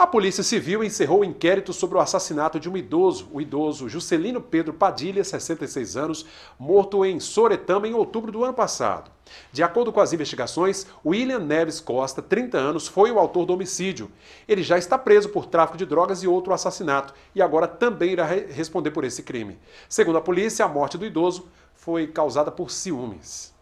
A Polícia Civil encerrou o inquérito sobre o assassinato de um idoso, o idoso Juscelino Pedro Padilha, 66 anos, morto em Soretama em outubro do ano passado. De acordo com as investigações, William Neves Costa, 30 anos, foi o autor do homicídio. Ele já está preso por tráfico de drogas e outro assassinato e agora também irá responder por esse crime. Segundo a polícia, a morte do idoso foi causada por ciúmes.